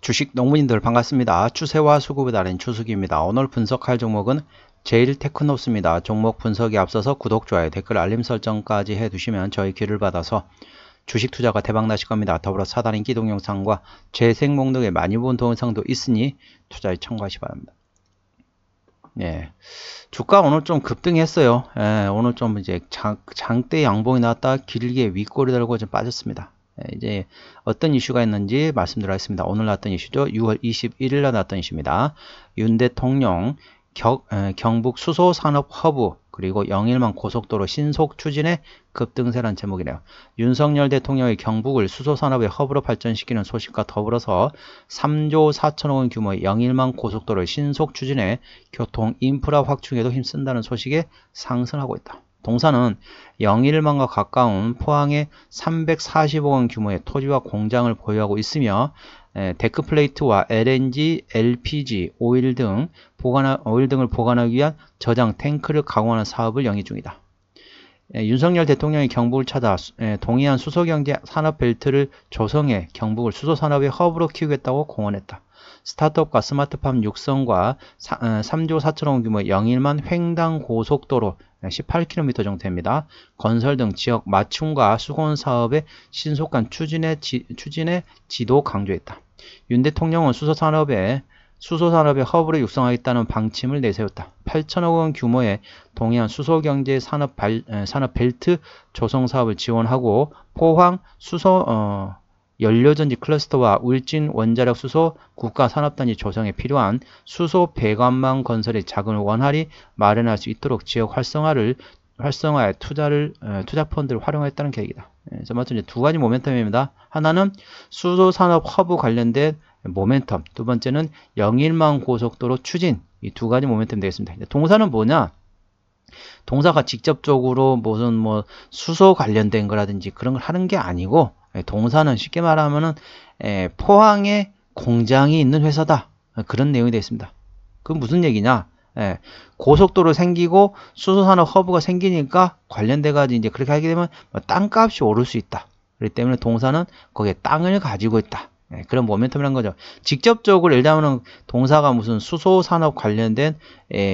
주식 농문인들 반갑습니다. 추세와 수급의 달인 추석입니다 오늘 분석할 종목은 제일테크노스입니다. 종목 분석에 앞서서 구독, 좋아요, 댓글, 알림 설정까지 해두시면 저희 귀를 받아서 주식 투자가 대박나실 겁니다. 더불어 사다인 기동 영상과 재생 목록에 많이 본 동영상도 있으니 투자에 참고하시 바랍니다. 예. 주가 오늘 좀 급등했어요. 예, 오늘 좀 이제 장, 장대 양봉이 나왔다 길게 윗꼬리 달고 좀 빠졌습니다. 네, 이제 어떤 이슈가 있는지 말씀드리겠습니다. 오늘 나왔던 이슈죠. 6월 21일 날 나왔던 이슈입니다. 윤 대통령 경, 어, 경북 수소 산업 허브 그리고 영일만 고속도로 신속 추진의 급등세란 제목이네요. 윤석열 대통령의 경북을 수소산업의 허브로 발전시키는 소식과 더불어서 3조 4천억 원 규모의 영일만 고속도로 신속 추진에 교통 인프라 확충에도 힘쓴다는 소식에 상승하고 있다. 동사는 영일만과 가까운 포항에 345원 규모의 토지와 공장을 보유하고 있으며 데크 플레이트와 LNG, LPG, 오일 등 보관 오일 등을 보관하기 위한 저장 탱크를 강화하는 사업을 영위 중이다. 윤석열 대통령이 경북을 찾아 동해안 수소경제 산업벨트를 조성해 경북을 수소산업의 허브로 키우겠다고 공언했다. 스타트업과 스마트팜 육성과 3조 어, 4천억 규모 의 영일만 횡단 고속도로 18km 정도 됩니다. 건설 등 지역 맞춤과 수건 사업의 신속한 추진에, 지, 추진에 지도 강조했다. 윤 대통령은 수소산업에 수소산업의 허브를 육성하겠다는 방침을 내세웠다. 8천억 원 규모의 동해안 수소경제 산업, 산업 벨트 조성 사업을 지원하고 포항 수소 어, 연료전지 클러스터와 울진 원자력 수소 국가산업단지 조성에 필요한 수소 배관망 건설의 자금을 원활히 마련할 수 있도록 지역 활성화를 활성화에 투자를 어, 투자 펀드를 활용했다는 계획이다. 예, 그래서 마침 이제 두 가지 모멘텀입니다. 하나는 수소 산업 허브 관련된 모멘텀, 두 번째는 영일만 고속도로 추진 이 두 가지 모멘텀 되겠습니다. 동사는 뭐냐? 동사가 직접적으로 무슨 뭐 수소 관련된 거라든지 그런 걸 하는 게 아니고 예, 동사는 쉽게 말하면은 예, 포항에 공장이 있는 회사다 예, 그런 내용이 되어 있습니다. 그건 무슨 얘기냐? 고속도로 생기고 수소산업 허브가 생기니까 관련돼 가지고 이제 그렇게 하게 되면 뭐 땅값이 오를 수 있다. 그렇기 때문에 동사는 거기에 땅을 가지고 있다. 그런 모멘텀이란 거죠. 직접적으로 예를 들면 동사가 무슨 수소산업 관련된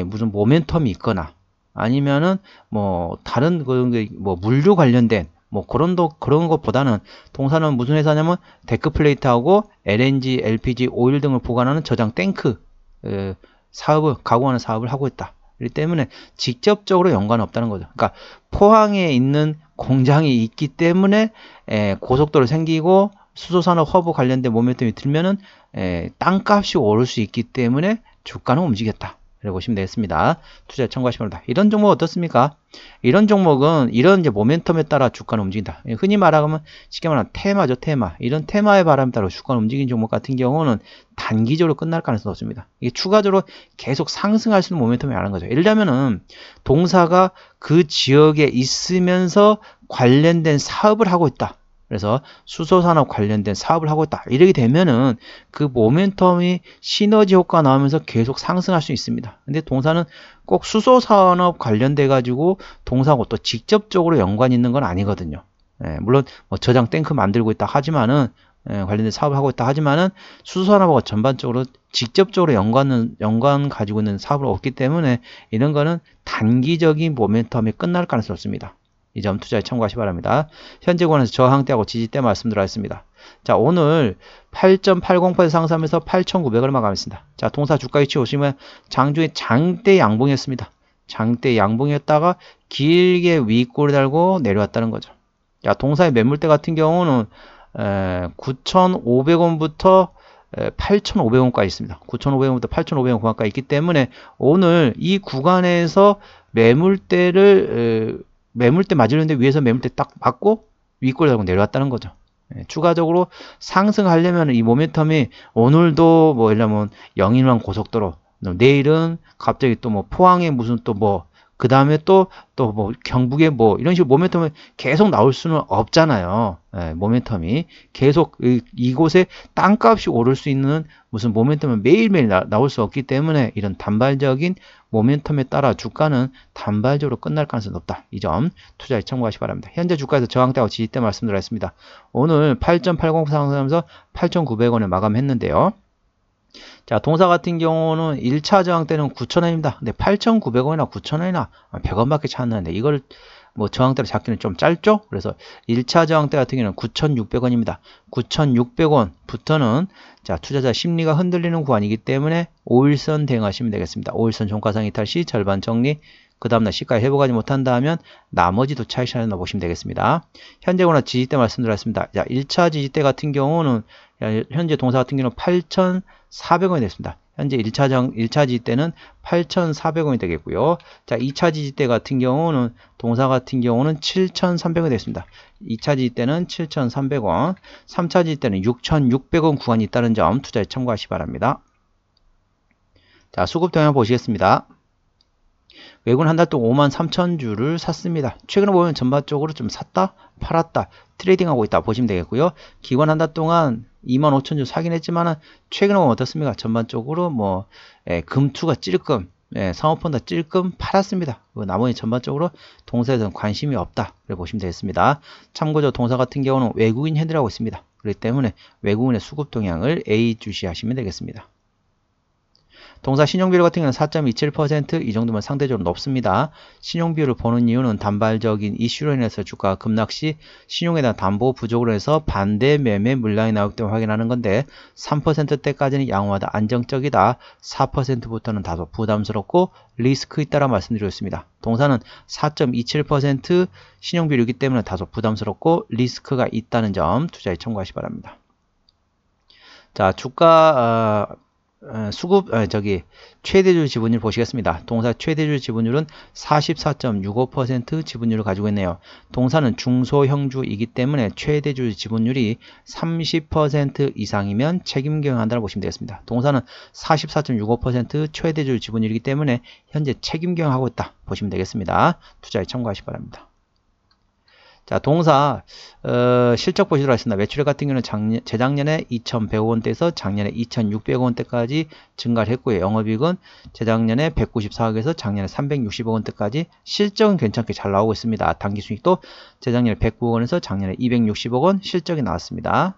무슨 모멘텀이 있거나 아니면은 뭐 다른 그런 게뭐 물류 관련된 뭐 그런 도 그런 것보다는 동사는 무슨 회사냐면 데크 플레이트하고 LNG, LPG, 오일 등을 보관하는 저장 탱크 에, 사업을 가공하는 사업을 하고 있다. 이기 때문에 직접적으로 연관 없다는 거죠. 그러니까 포항에 있는 공장이 있기 때문에 에, 고속도로 생기고 수소산업 허브 관련된 모멘텀이 들면은 에, 땅값이 오를 수 있기 때문에 주가는 움직였다. 보시면 되겠습니다. 투자에 참고하시면 됩니다. 이런 종목 어떻습니까? 이런 종목은 이런 이제 모멘텀에 따라 주가는 움직인다. 예, 흔히 말하면 쉽게 말하면 테마죠, 테마. 이런 테마의 바람에 따라 주가는 움직인 종목 같은 경우는 단기적으로 끝날 가능성이 높습니다 이게 추가적으로 계속 상승할 수 있는 모멘텀이 아는 거죠. 예를 들면은 동사가 그 지역에 있으면서 관련된 사업을 하고 있다. 그래서 수소산업 관련된 사업을 하고 있다. 이렇게 되면은 그 모멘텀이 시너지 효과 나오면서 계속 상승할 수 있습니다. 근데 동사는 꼭 수소산업 관련돼 가지고 동사하고 또 직접적으로 연관이 있는 건 아니거든요. 예, 물론 뭐 저장 탱크 만들고 있다 하지만은 예, 관련된 사업을 하고 있다 하지만은 수소산업과 전반적으로 직접적으로 연관은 연관 가지고 있는 사업을 없기 때문에 이런 거는 단기적인 모멘텀이 끝날 가능성이 없습니다. 이점 투자에 참고하시 바랍니다. 현재 권에서 저항대하고 지지대 말씀드렸습니다. 자 오늘 8 8 0 상승하면서 8,900을 마감했습니다. 자 동사 주가 위치 오시면 장중에 장대 양봉이었습니다. 장대 양봉이었다가 길게 위골을 달고 내려왔다는 거죠. 자 동사의 매물대 같은 경우는 9,500원부터 8,500원까지 있습니다. 9,500원부터 8,500원 구간까지 있기 때문에 오늘 이 구간에서 매물대를 매물대 맞으려는데 위에서 매물대 딱 맞고 윗골 달고 내려왔다는 거죠. 예, 추가적으로 상승하려면 이 모멘텀이 오늘도 뭐 이러면 영인왕 고속도로 뭐 내일은 갑자기 또 뭐 포항에 무슨 또뭐 그 다음에 또, 또 뭐, 경북에 뭐, 이런 식으로 모멘텀을 계속 나올 수는 없잖아요. 예, 모멘텀이. 계속 이, 곳에 땅값이 오를 수 있는 무슨 모멘텀은 매일매일 나, 나올 수 없기 때문에 이런 단발적인 모멘텀에 따라 주가는 단발적으로 끝날 가능성이 높다. 이 점 투자에 참고하시 기 바랍니다. 현재 주가에서 저항대하고 지지대 말씀드렸습니다. 오늘 8.80 상승하면서 8,900원에 마감했는데요. 자, 동사 같은 경우는 1차 저항 때는 9,000원입니다. 근데 8,900원이나 9,000원이나 100원밖에 차이 안 나는데 이걸 뭐 저항대로 잡기는 좀 짧죠? 그래서 1차 저항때 같은 경우는 9,600원입니다. 9,600원부터는 자, 투자자 심리가 흔들리는 구간이기 때문에 5일선 대응하시면 되겠습니다. 5일선 종가상 이탈 시 절반 정리, 그 다음날 시가에 회복하지 못한다 하면 나머지 도 차익 샤넬 넣어보시면 되겠습니다. 현재 거나 지지대 말씀드렸습니다. 자, 1차 지지대 같은 경우는 현재 동사 같은 경우는 8,400원이 됐습니다. 현재 1차, 정, 1차 지지 때는 8,400원이 되겠고요. 자, 2차 지지 때 같은 경우는 동사 같은 경우는 7,300원이 됐습니다. 2차 지지 때는 7,300원, 3차 지지 때는 6,600원 구간이 있다는 점 투자에 참고하시 기 바랍니다. 자, 수급 동향 보시겠습니다. 외국은 한 달 동안 5만 3천 주를 샀습니다. 최근에 보면 전반적으로 좀 샀다, 팔았다, 트레이딩하고 있다 보시면 되겠고요. 기관 한 달 동안 2만 5천 주 사긴 했지만은 최근에 보면 어떻습니까? 전반적으로 뭐 예, 금투가 찔끔 예, 상호펀드 찔끔 팔았습니다. 그 나머지 전반적으로 동사에 선 관심이 없다. 그래 보시면 되겠습니다. 참고로 동사 같은 경우는 외국인 핸들하고 있습니다. 그렇기 때문에 외국인의 수급 동향을 A 주시하시면 되겠습니다. 동사 신용비율 같은 경우는 4.27%이 정도면 상대적으로 높습니다. 신용비율을 보는 이유는 단발적인 이슈로 인해서 주가가 급락 시 신용에 대한 담보 부족으로 해서 반대 매매 물량이 나올때 확인하는 건데 3%대까지는 양호하다 안정적이다 4%부터는 다소 부담스럽고 리스크 있다라 말씀드렸습니다. 동사는 4.27% 신용비율이기 때문에 다소 부담스럽고 리스크가 있다는 점 투자에 참고하시 기 바랍니다. 자 주가 어, 어, 수급 아, 저기 최대주 주 지분율 보시겠습니다. 동사 최대주 주 지분율은 44.65% 지분율을 가지고 있네요. 동사는 중소형주이기 때문에 최대주 주 지분율이 30% 이상이면 책임 경영한다고 보시면 되겠습니다. 동사는 44.65% 최대주 주 지분율이기 때문에 현재 책임 경영하고 있다 보시면 되겠습니다. 투자에 참고하시기 바랍니다. 자 동사 어, 실적 보시도록 하겠습니다. 매출 액 같은 경우는 작년, 재작년에 2,105원대에서 작년에 2,600원대까지 증가를 했고요. 영업이익은 재작년에 194억에서 작년에 360억원대까지 실적은 괜찮게 잘 나오고 있습니다. 단기수익도 재작년에 109억원에서 작년에 260억원 실적이 나왔습니다.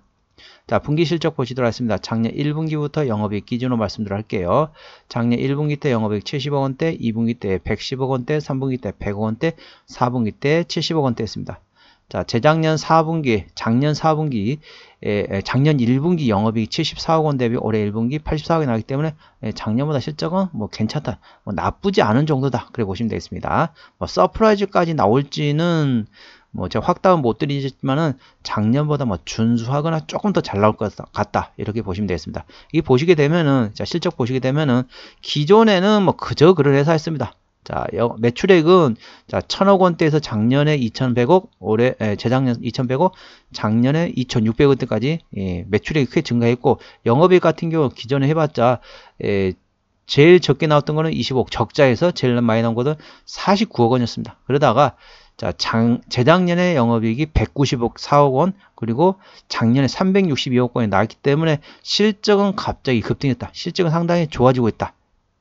자, 분기 실적 보시도록 하겠습니다. 작년 1분기부터 영업이익 기준으로 말씀드려 할게요. 작년 1분기 때 영업이익 70억 원대, 2분기 때 110억 원대, 3분기 때 100억 원대, 4분기 때 70억 원대였습니다. 자, 재작년 4분기, 작년 4분기, 에, 작년 1분기 영업이익 74억 원 대비 올해 1분기 84억이 나기 때문에 에, 작년보다 실적은 뭐 괜찮다, 뭐 나쁘지 않은 정도다. 그래 보시면 되겠습니다. 뭐 서프라이즈까지 나올지는 뭐 제가 확답은 못 드리지만은 작년보다 뭐 준수하거나 조금 더 잘 나올 것 같다 이렇게 보시면 되겠습니다. 이 보시게 되면은 자 실적 보시게 되면은 기존에는 뭐 그저 그런 회사였습니다. 자, 여, 매출액은 자, 천억 원대에서 작년에 2,100억, 올해 에, 재작년 2,100억, 작년에 2,600억대까지 예, 매출액이 크게 증가했고 영업이익 같은 경우 기존에 해봤자 예, 제일 적게 나왔던 거는 20억 적자에서 제일 많이 나온 거는 49억 원이었습니다. 그러다가 자, 장, 재작년에 영업이익이 190억 4억 원 그리고 작년에 362억 원이 나왔기 때문에 실적은 갑자기 급등했다. 실적은 상당히 좋아지고 있다.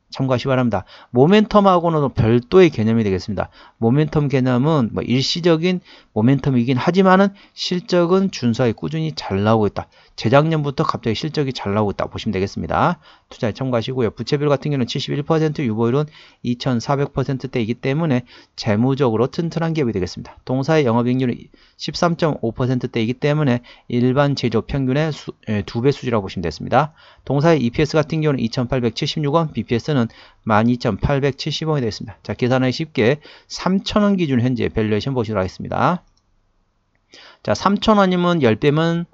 참고하시기 바랍니다. 모멘텀하고는 별도의 개념이 되겠습니다. 모멘텀 개념은 뭐 일시적인 모멘텀이긴 하지만은 실적은 준수하게 꾸준히 잘 나오고 있다. 재작년부터 갑자기 실적이 잘 나오고 있다 보시면 되겠습니다. 투자에 참고하시고요. 부채비율 같은 경우는 71% 유보율은 2400%대이기 때문에 재무적으로 튼튼한 기업이 되겠습니다. 동사의 영업이익률은 13.5%대이기 때문에 일반 제조 평균의 수, 2배 예, 수지라고 보시면 되겠습니다. 동사의 EPS 같은 경우는 2876원, BPS는 12870원이 되겠습니다. 자, 계산하기 쉽게 3000원 기준 현재 밸류에이션 보시도록 하겠습니다. 자, 3,000원이면 10배면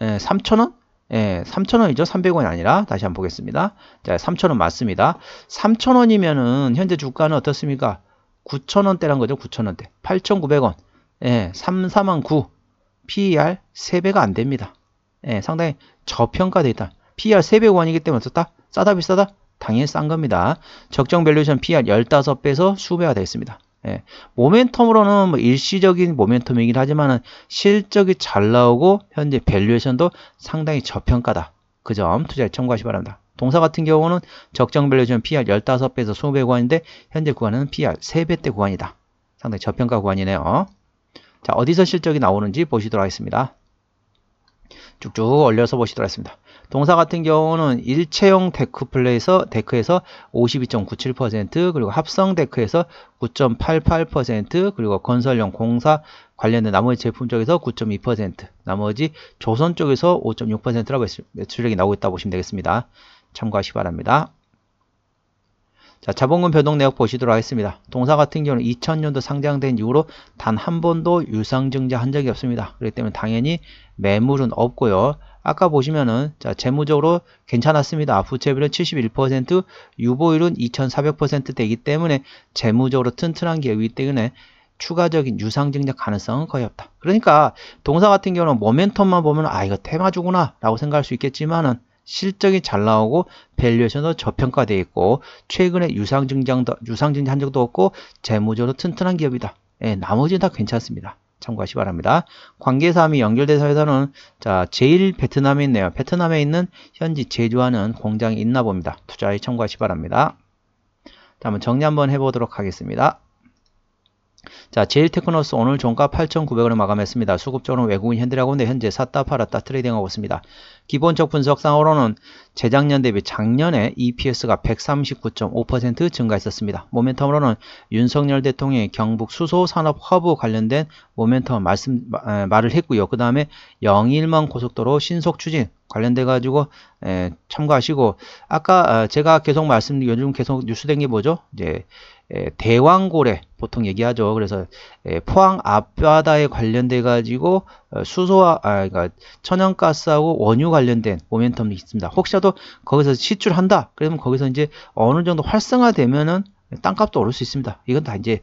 3,000원? 예, 3,000원이죠. 예, 300원이 아니라 다시 한번 보겠습니다. 자, 3,000원 맞습니다. 3,000원이면은 현재 주가는 어떻습니까? 9,000원대란 거죠. 9,000원대. 8,900원. 예, 34만 9. PER 3배가 안 됩니다. 예, 상당히 저평가되어 있다. PER 3배 원이기 때문에 어다 싸다 비싸다? 당연히 싼 겁니다. 적정 밸류션 PER 15배에서 수배가 되어 있습니다. 예. 모멘텀으로는 뭐 일시적인 모멘텀이긴 하지만 실적이 잘 나오고 현재 밸류에이션도 상당히 저평가다. 그 점 투자에 참고하시 바랍니다. 동사 같은 경우는 적정 밸류에이션 PR 15배에서 20배 구간인데 현재 구간은 PR 3배대 구간이다. 상당히 저평가 구간이네요. 자 어디서 실적이 나오는지 보시도록 하겠습니다. 쭉쭉 올려서 보시도록 하겠습니다. 동사 같은 경우는 일체형 데크 플레이서 데크에서 52.97% 그리고 합성 데크에서 9.88% 그리고 건설형 공사 관련된 나머지 제품 쪽에서 9.2% 나머지 조선 쪽에서 5.6%라고 매출액이 나오고 있다고 보시면 되겠습니다. 참고하시기 바랍니다. 자, 자본금 변동 내역 보시도록 하겠습니다. 동사 같은 경우는 2000년도 상장된 이후로 단 한 번도 유상증자 한 적이 없습니다. 그렇기 때문에 당연히 매물은 없고요. 아까 보시면은 자, 재무적으로 괜찮았습니다. 아부채비율은 71%, 유보율은 2400% 되기 때문에 재무적으로 튼튼한 기업이기 때문에 추가적인 유상증자 가능성은 거의 없다. 그러니까 동사 같은 경우는 모멘텀만 보면 아 이거 테마주구나 라고 생각할 수 있겠지만은 실적이 잘 나오고 밸류에이션도 저평가되어 있고 최근에 유상증장 유상증자 한 적도 없고 재무적으로 튼튼한 기업이다. 예, 나머지는 다 괜찮습니다. 참고하시 바랍니다. 관계사함이 연결돼서 회사는 자 제일 베트남에 있네요. 베트남에 있는 현지 제조하는 공장이 있나 봅니다. 투자에 참고하시 바랍니다. 자, 한번 정리 한번 해보도록 하겠습니다. 자, 제일테크노스 오늘 종가 8 9 0 0원을 마감했습니다. 수급적으로 외국인 현들하고 하는데 현재 샀다 팔았다 트레이딩하고 있습니다. 기본적 분석상으로는 재작년 대비 작년에 EPS가 139.5% 증가했었습니다. 모멘텀으로는 윤석열 대통령의 경북 수소 산업 허브 관련된 모멘텀 말씀 마, 말을 했고요. 그 다음에 영일만 고속도로 신속 추진 관련돼 가지고 참고하시고 아까 어, 제가 계속 말씀드린 요즘 계속 뉴스된 게 뭐죠? 이제 대왕고래 보통 얘기하죠. 그래서 포항 앞바다에 관련돼 가지고 어, 수소와 아, 그러니까 천연가스하고 원유가 관련된 모멘텀이 있습니다. 혹시라도 거기서 시출한다. 그러면 거기서 이제 어느 정도 활성화되면은 땅값도 오를 수 있습니다. 이건 다 이제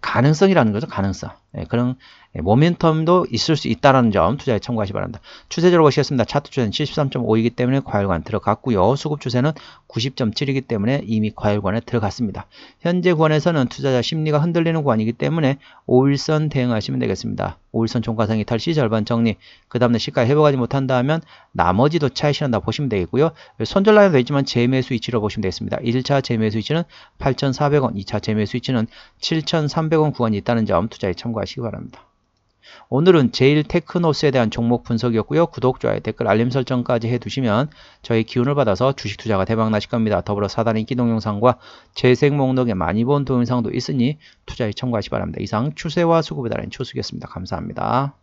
가능성이라는 거죠. 가능성. 예, 그런 예, 모멘텀도 있을 수 있다는 점 투자에 참고하시 기 바랍니다. 추세적으로 보시겠습니다. 차트 추세는 73.5이기 때문에 과열관 들어갔고요. 수급 추세는 90.7이기 때문에 이미 과열관에 들어갔습니다. 현재 구간에서는 투자자 심리가 흔들리는 구간이기 때문에 5일선 대응하시면 되겠습니다. 5일선 종가상 이탈 시 절반 정리 그다음에 시가 회복하지 못한다 하면 나머지도 차이 실현다 보시면 되겠고요. 손절 라인도 있지만 재매수 위치로 보시면 되겠습니다. 1차 재매수 위치는 8,400원, 2차 재매수 위치는 7,300원 구간이 있다는 점 투자에 참고하시니다 참고하시기 바랍니다. 오늘은 제일 테크노스에 대한 종목 분석이었고요. 구독, 좋아요, 댓글, 알림 설정까지 해두시면 저희 기운을 받아서 주식 투자가 대박나실 겁니다. 더불어 사단 인기 동영상과 재생 목록에 많이 본 동영상도 있으니 투자에 참고하시기 바랍니다. 이상 추세와 수급에 따른 초수겠습니다. 감사합니다.